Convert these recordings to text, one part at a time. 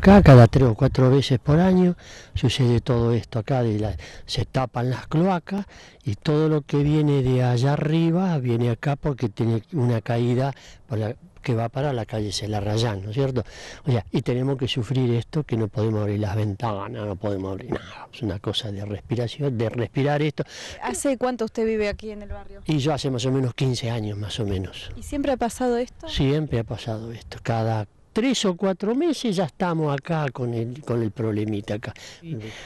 Acá cada tres o cuatro veces por año sucede todo esto acá, se tapan las cloacas y todo lo que viene de allá arriba viene acá porque tiene una caída que va para la calle Celarrayán, ¿no es cierto? O sea, y tenemos que sufrir esto, que no podemos abrir las ventanas, no podemos abrir nada. Es una cosa de respiración, de respirar esto. ¿Hace cuánto usted vive aquí en el barrio? Y yo hace más o menos 15 años, más o menos. ¿Y siempre ha pasado esto? Siempre ha pasado esto. Cada tres o cuatro meses ya estamos acá con el, con el problemita acá.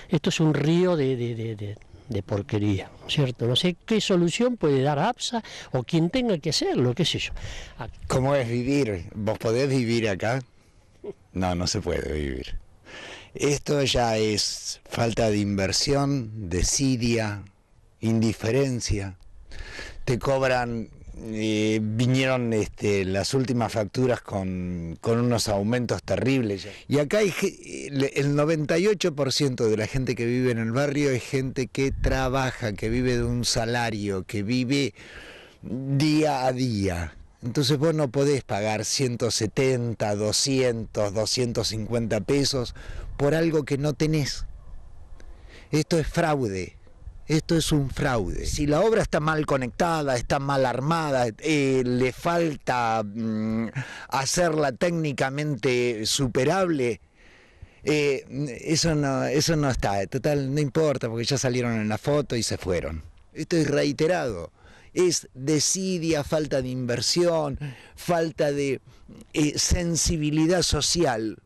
Esto es un río de, de porquería, ¿cierto? No sé qué solución puede dar APSA o quien tenga que hacerlo, qué sé yo. Ah, ¿Cómo es vivir? ¿Vos podés vivir acá? No, no se puede vivir. Esto ya es falta de inversión, desidia, indiferencia. Te cobran eh, vinieron este, las últimas facturas con, unos aumentos terribles. Y acá el 98% de la gente que vive en el barrio es gente que trabaja, que vive de un salario, que vive día a día. Entonces vos no podés pagar 170, 200, 250 pesos por algo que no tenés. Esto es fraude esto es un fraude. Si la obra está mal conectada, está mal armada, eh, le falta mm, hacerla técnicamente superable, eh, eso, no, eso no está. Total, no importa porque ya salieron en la foto y se fueron. Esto es reiterado. Es desidia, falta de inversión, falta de eh, sensibilidad social